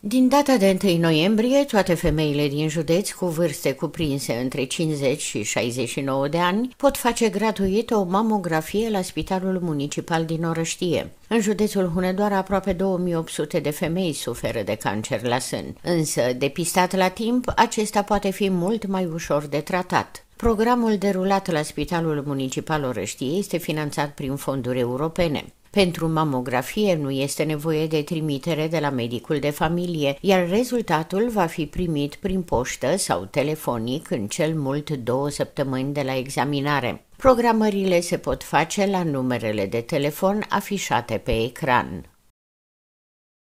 Din data de 1 noiembrie, toate femeile din județ cu vârste cuprinse între 50 și 69 de ani pot face gratuit o mamografie la Spitalul Municipal din Orăștie. În județul Hunedoara, aproape 2800 de femei suferă de cancer la sân, însă, depistat la timp, acesta poate fi mult mai ușor de tratat. Programul derulat la Spitalul Municipal Orăștie este finanțat prin fonduri europene. Pentru mamografie nu este nevoie de trimitere de la medicul de familie, iar rezultatul va fi primit prin poștă sau telefonic în cel mult două săptămâni de la examinare. Programările se pot face la numerele de telefon afișate pe ecran.